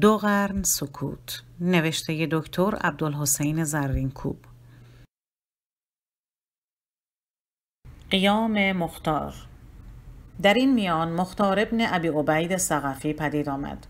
دو قرن سکوت نوشته دکتر عبدالحسین کوب قیام مختار در این میان مختار ابن ابی عبید سقفی پدید آمد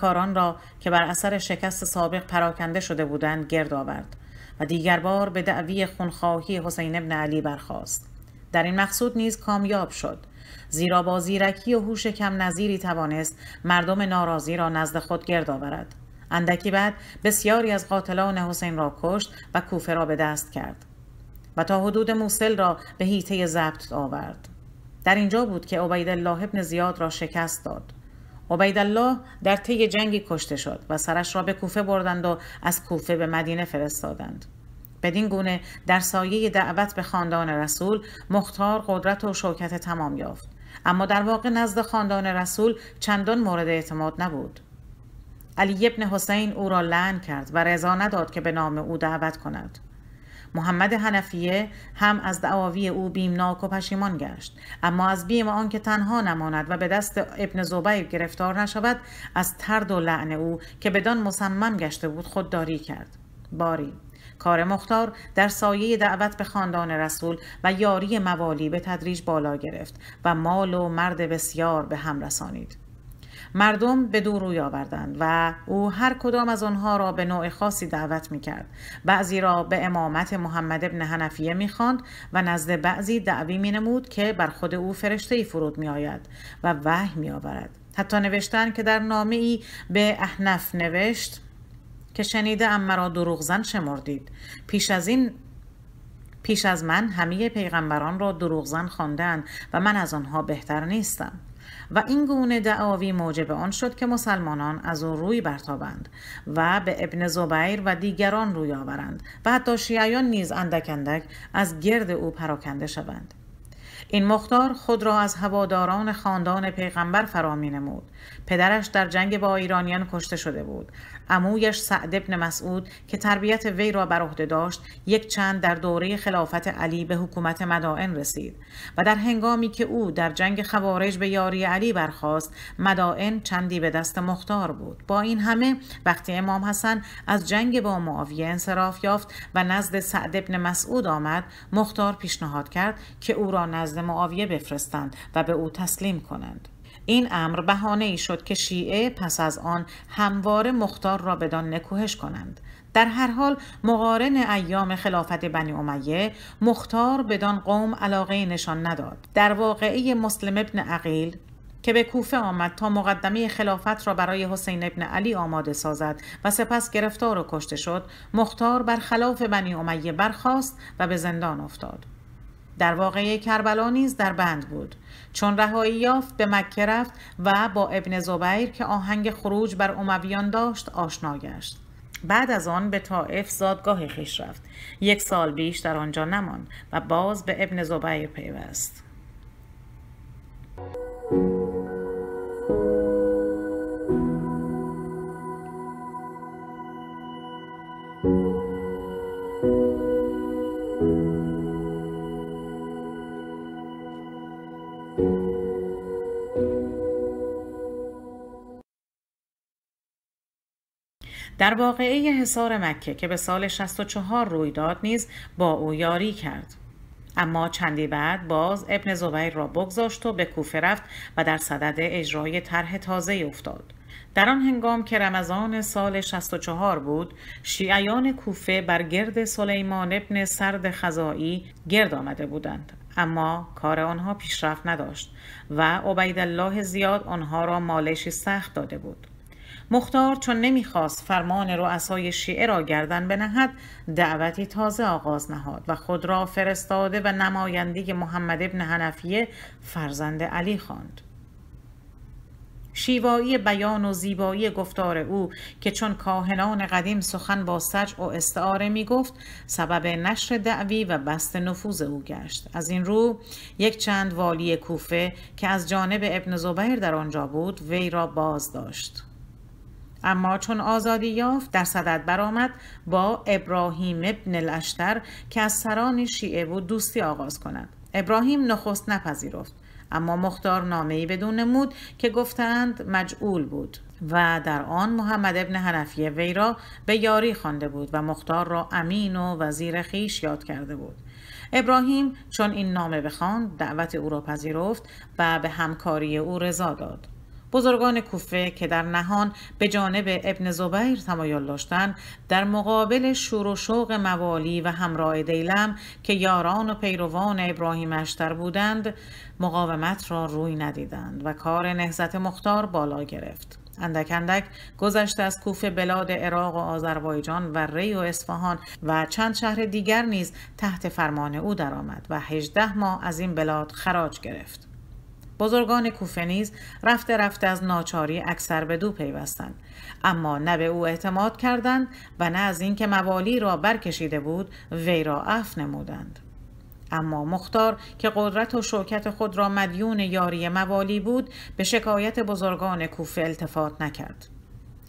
کاران را که بر اثر شکست سابق پراکنده شده بودند گرد آورد و دیگر بار به دعوی خونخواهی حسین ابن علی برخاست در این مقصود نیز کامیاب شد زیرا با زیرکی و هوش کم نظیری توانست مردم ناراضی را نزد خود گرد آورد اندکی بعد بسیاری از قاتلان حسین را کشت و کوفه را به دست کرد و تا حدود موسل را به هیته ضبط آورد در اینجا بود که عبیدالله ابن زیاد را شکست داد عبیدالله در طی جنگی کشته شد و سرش را به کوفه بردند و از کوفه به مدینه فرستادند بدین گونه در سایه دعوت به خاندان رسول مختار قدرت و شوکت تمام یافت اما در واقع نزد خاندان رسول چندان مورد اعتماد نبود علی ابن حسین او را لعن کرد و رضا نداد که به نام او دعوت کند محمد حنفیه هم از دعاوی او بیمناک و پشیمان گشت اما از بیم آنکه تنها نماند و به دست ابن زبیر گرفتار نشود از ترد و لعن او که بدان مصمم گشته بود خودداری کرد باری کار مختار در سایه دعوت به خاندان رسول و یاری موالی به تدریج بالا گرفت و مال و مرد بسیار به هم رسانید. مردم به دور روی آوردند و او هر کدام از آنها را به نوع خاصی دعوت می کرد. بعضی را به امامت محمد ابن حنفیه می و نزد بعضی دعوی می نمود که بر خود او فرشته ای فرود می آید و وحی می آورد. حتی نوشتن که در نامه ای به احنف نوشت که شنیده ام مرا دروغ زن شمردید پیش از این پیش از من همه پیغمبران را دروغزن خواندند و من از آنها بهتر نیستم و این گونه دعاوی موجب آن شد که مسلمانان از او روی برتابند و به ابن زبیر و دیگران روی آورند و حتی شیعیان نیز اندک اندک از گرد او پراکنده شوند این مختار خود را از هواداران خاندان پیغمبر فرامی نمود. پدرش در جنگ با ایرانیان کشته شده بود. عمویش سعد ابن مسعود که تربیت وی را بر عهده داشت، یک چند در دوره خلافت علی به حکومت مدائن رسید و در هنگامی که او در جنگ خوارج به یاری علی برخاست، مدائن چندی به دست مختار بود. با این همه وقتی امام حسن از جنگ با معاویه انصراف یافت و نزد سعد ابن مسعود آمد، مختار پیشنهاد کرد که او را نزد معاویه بفرستند و به او تسلیم کنند این امر بهانه ای شد که شیعه پس از آن هموار مختار را بدان نکوهش کنند در هر حال مقارن ایام خلافت بنی امیه مختار بدان قوم علاقه نشان نداد در واقعی مسلم ابن عقیل که به کوفه آمد تا مقدمه خلافت را برای حسین ابن علی آماده سازد و سپس گرفتار و کشته شد مختار برخلاف بنی امیه برخاست و به زندان افتاد در واقع کربلا نیز در بند بود چون رهایی یافت به مکه رفت و با ابن زبیر که آهنگ خروج بر امویان داشت آشنا گشت بعد از آن به طائف زادگاه خیش رفت یک سال بیش در آنجا نماند و باز به ابن زبیر پیوست در واقعه حصار مکه که به سال 64 روی داد نیز با او یاری کرد اما چندی بعد باز ابن زبیر را بگذاشت و به کوفه رفت و در صدد اجرای طرح تازه افتاد در آن هنگام که رمضان سال 64 بود شیعیان کوفه بر گرد سلیمان ابن سرد خزائی گرد آمده بودند اما کار آنها پیشرفت نداشت و عبیدالله زیاد آنها را مالشی سخت داده بود مختار چون نمیخواست فرمان رؤسای شیعه را گردن بنهد دعوتی تازه آغاز نهاد و خود را فرستاده و نماینده محمد ابن حنفیه فرزند علی خواند شیوایی بیان و زیبایی گفتار او که چون کاهنان قدیم سخن با سج و استعاره می گفت سبب نشر دعوی و بست نفوذ او گشت از این رو یک چند والی کوفه که از جانب ابن زبیر در آنجا بود وی را باز داشت اما چون آزادی یافت در صدد برآمد با ابراهیم ابن الاشتر که از سران شیعه و دوستی آغاز کند ابراهیم نخست نپذیرفت اما مختار نامه‌ای بدون نمود که گفتند مجعول بود و در آن محمد ابن حنفی وی را به یاری خوانده بود و مختار را امین و وزیر خیش یاد کرده بود ابراهیم چون این نامه بخواند دعوت او را پذیرفت و به همکاری او رضا داد بزرگان کوفه که در نهان به جانب ابن زبیر تمایل داشتند در مقابل شور و شوق موالی و همراه دیلم که یاران و پیروان ابراهیم اشتر بودند مقاومت را روی ندیدند و کار نهزت مختار بالا گرفت اندک اندک گذشته از کوفه بلاد عراق و آذربایجان و ری و اصفهان و چند شهر دیگر نیز تحت فرمان او درآمد و 18 ماه از این بلاد خراج گرفت بزرگان کوفه نیز رفته رفته از ناچاری اکثر به دو پیوستند اما نه به او اعتماد کردند و نه از اینکه موالی را برکشیده بود وی را عفو نمودند اما مختار که قدرت و شوکت خود را مدیون یاری موالی بود به شکایت بزرگان کوفه التفات نکرد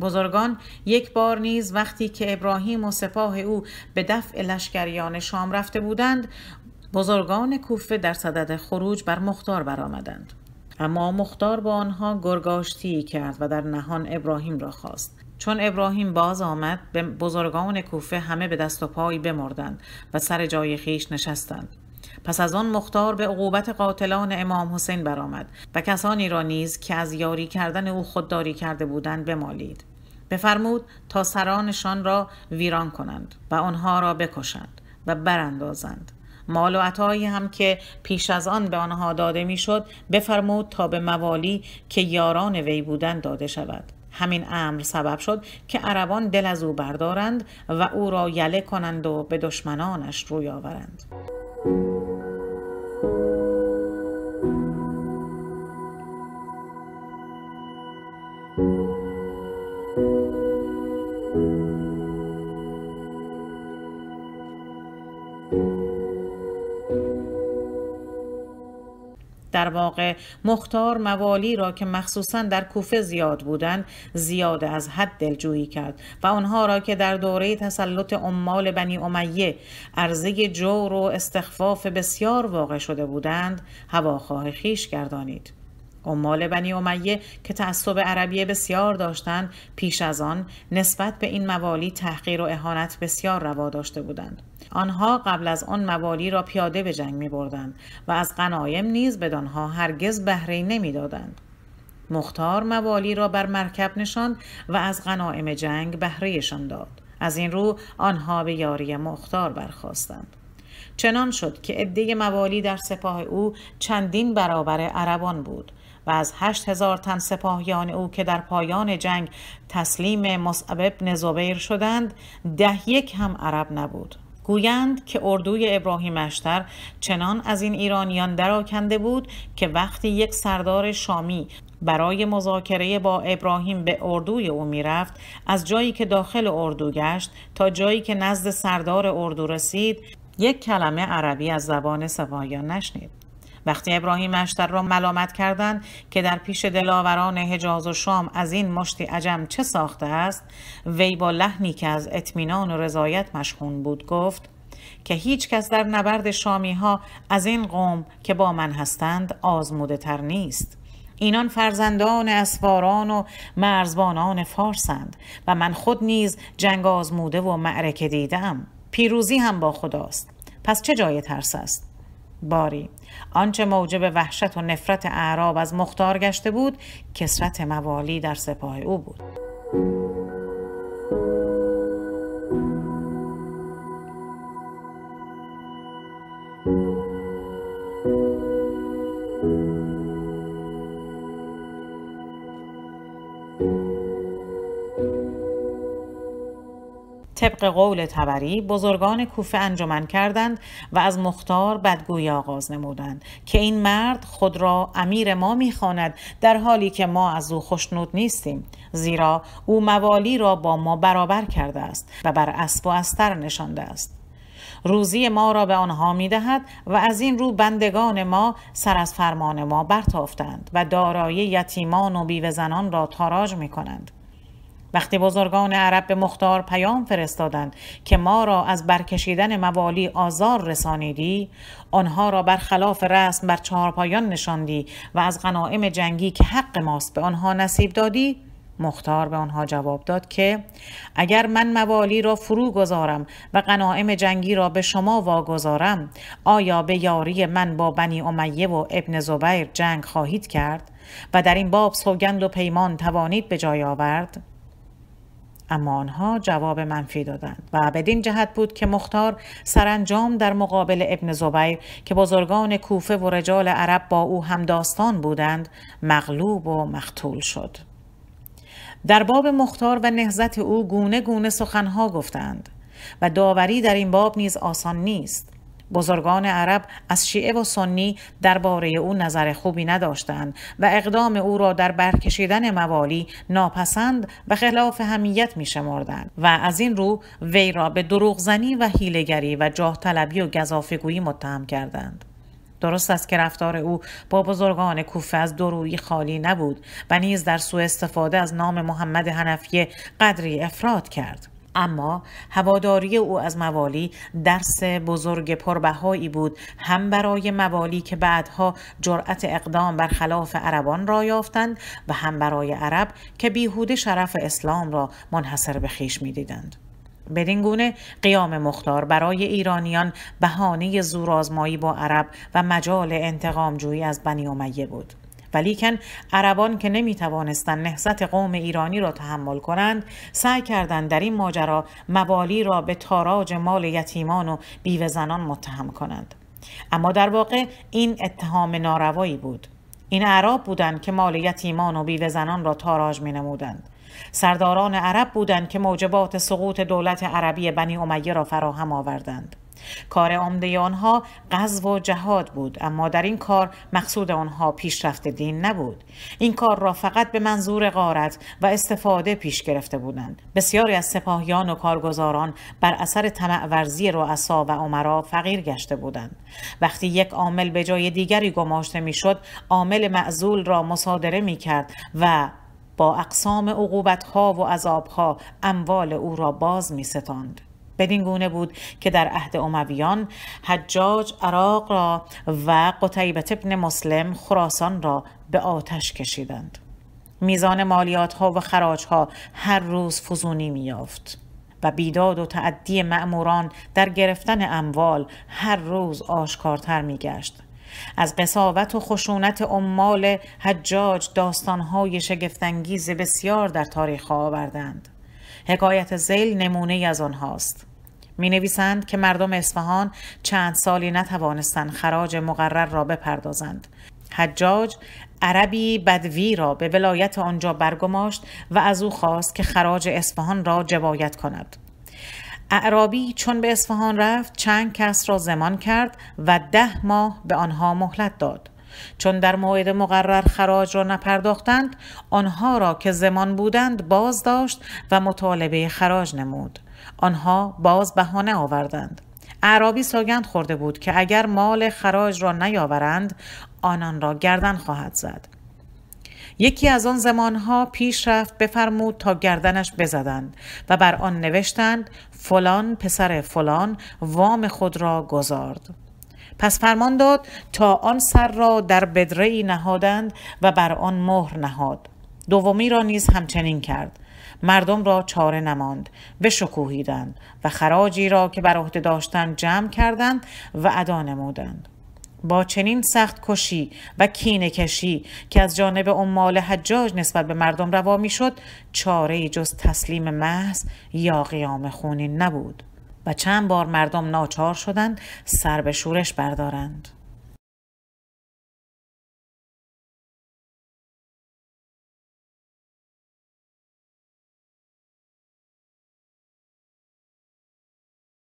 بزرگان یک بار نیز وقتی که ابراهیم و سپاه او به دفع لشکریان شام رفته بودند بزرگان کوفه در صدد خروج بر مختار برآمدند اما مختار با آنها گرگاشتی کرد و در نهان ابراهیم را خواست چون ابراهیم باز آمد به بزرگان کوفه همه به دست و پای بمردند و سر جای خیش نشستند پس از آن مختار به عقوبت قاتلان امام حسین برآمد و کسانی را نیز که از یاری کردن او خودداری کرده بودند بمالید بفرمود تا سرانشان را ویران کنند و آنها را بکشند و براندازند مال و هم که پیش از آن به آنها داده میشد بفرمود تا به موالی که یاران وی بودند داده شود همین امر سبب شد که عربان دل از او بردارند و او را یله کنند و به دشمنانش روی آورند در واقع مختار موالی را که مخصوصا در کوفه زیاد بودند زیاد از حد دلجویی کرد و آنها را که در دوره تسلط عمال بنی امیه ارزه جور و استخفاف بسیار واقع شده بودند هواخواه خیش گردانید عمال بنی امیه که تعصب عربیه بسیار داشتند پیش از آن نسبت به این موالی تحقیر و اهانت بسیار روا داشته بودند آنها قبل از آن موالی را پیاده به جنگ می و از غنایم نیز بدانها هرگز بهره نمیدادند مختار موالی را بر مرکب نشاند و از غنایم جنگ بهرهشان داد از این رو آنها به یاری مختار برخواستند چنان شد که عده موالی در سپاه او چندین برابر عربان بود و از هشت هزار تن سپاهیان او که در پایان جنگ تسلیم مصعب ابن زبیر شدند ده یک هم عرب نبود گویند که اردوی ابراهیم اشتر چنان از این ایرانیان دراکنده بود که وقتی یک سردار شامی برای مذاکره با ابراهیم به اردوی او میرفت از جایی که داخل اردو گشت تا جایی که نزد سردار اردو رسید یک کلمه عربی از زبان سپاهیان نشنید وقتی ابراهیم اشتر را ملامت کردند که در پیش دلاوران حجاز و شام از این مشتی عجم چه ساخته است وی با لحنی که از اطمینان و رضایت مشخون بود گفت که هیچ کس در نبرد شامی ها از این قوم که با من هستند آزموده تر نیست اینان فرزندان اسواران و مرزبانان فارسند و من خود نیز جنگ آزموده و معرکه دیدم پیروزی هم با خداست پس چه جای ترس است باری آنچه موجب وحشت و نفرت اعراب از مختار گشته بود کسرت موالی در سپاه او بود طبق قول تبری بزرگان کوفه انجمن کردند و از مختار بدگویی آغاز نمودند که این مرد خود را امیر ما میخواند در حالی که ما از او خوشنود نیستیم زیرا او موالی را با ما برابر کرده است و بر اسب و استر نشانده است روزی ما را به آنها میدهد و از این رو بندگان ما سر از فرمان ما برتافتند و دارای یتیمان و بیوه زنان را تاراج می کنند. وقتی بزرگان عرب به مختار پیام فرستادند که ما را از برکشیدن موالی آزار رسانیدی آنها را برخلاف رسم بر چهارپایان نشاندی و از غنایم جنگی که حق ماست به آنها نصیب دادی مختار به آنها جواب داد که اگر من موالی را فرو گذارم و غنایم جنگی را به شما واگذارم آیا به یاری من با بنی امیه و ابن زبیر جنگ خواهید کرد و در این باب سوگند و پیمان توانید به جای آورد اما آنها جواب منفی دادند و بدین جهت بود که مختار سرانجام در مقابل ابن زبیر که بزرگان کوفه و رجال عرب با او هم داستان بودند مغلوب و مقتول شد در باب مختار و نهزت او گونه گونه سخنها گفتند و داوری در این باب نیز آسان نیست بزرگان عرب از شیعه و سنی درباره او نظر خوبی نداشتند و اقدام او را در برکشیدن موالی ناپسند و خلاف همیت می شماردن و از این رو وی را به دروغزنی و هیلگری و جاه طلبی و گذافگویی متهم کردند. درست است که رفتار او با بزرگان کوفه از درویی خالی نبود و نیز در سوء استفاده از نام محمد حنفیه قدری افراد کرد. اما هواداری او از موالی درس بزرگ پربهایی بود هم برای موالی که بعدها جرأت اقدام بر خلاف عربان را یافتند و هم برای عرب که بیهوده شرف اسلام را منحصر به خیش میدیدند بدین گونه قیام مختار برای ایرانیان بهانه زورآزمایی با عرب و مجال انتقامجویی از بنی امیه بود ولیکن عربان که نمی توانستن نهزت قوم ایرانی را تحمل کنند سعی کردند در این ماجرا موالی را به تاراج مال یتیمان و بیوه زنان متهم کنند اما در واقع این اتهام ناروایی بود این عرب بودند که مال یتیمان و بیوه زنان را تاراج می نمودند سرداران عرب بودند که موجبات سقوط دولت عربی بنی امیه را فراهم آوردند کار عمده آنها غزو و جهاد بود اما در این کار مقصود آنها پیشرفت دین نبود این کار را فقط به منظور غارت و استفاده پیش گرفته بودند بسیاری از سپاهیان و کارگزاران بر اثر ورزی رؤسا و عمرا فقیر گشته بودند وقتی یک عامل به جای دیگری گماشته میشد عامل معزول را مصادره میکرد و با اقسام عقوبت ها و عذاب ها اموال او را باز می بدین گونه بود که در عهد امویان حجاج عراق را و قطیبت ابن مسلم خراسان را به آتش کشیدند میزان مالیات ها و خراج ها هر روز فزونی میافت و بیداد و تعدی معموران در گرفتن اموال هر روز آشکارتر میگشت از قصاوت و خشونت عمال حجاج داستانهای شگفتانگیز بسیار در تاریخ آوردند حکایت زیل نمونه از آنهاست می نویسند که مردم اصفهان چند سالی نتوانستند خراج مقرر را بپردازند. حجاج عربی بدوی را به ولایت آنجا برگماشت و از او خواست که خراج اصفهان را جوایت کند. اعرابی چون به اصفهان رفت چند کس را زمان کرد و ده ماه به آنها مهلت داد. چون در موعد مقرر خراج را نپرداختند آنها را که زمان بودند باز داشت و مطالبه خراج نمود آنها باز بهانه آوردند اعرابی سوگند خورده بود که اگر مال خراج را نیاورند آنان را گردن خواهد زد یکی از آن زمانها پیش رفت بفرمود تا گردنش بزدند و بر آن نوشتند فلان پسر فلان وام خود را گذارد پس فرمان داد تا آن سر را در بدره نهادند و بر آن مهر نهاد دومی را نیز همچنین کرد مردم را چاره نماند بشکوهیدند و خراجی را که بر عهده داشتند جمع کردند و ادا نمودند با چنین سخت کشی و کینه کشی که از جانب عمال حجاج نسبت به مردم روا میشد چاره جز تسلیم محض یا قیام خونین نبود و چند بار مردم ناچار شدند سر به شورش بردارند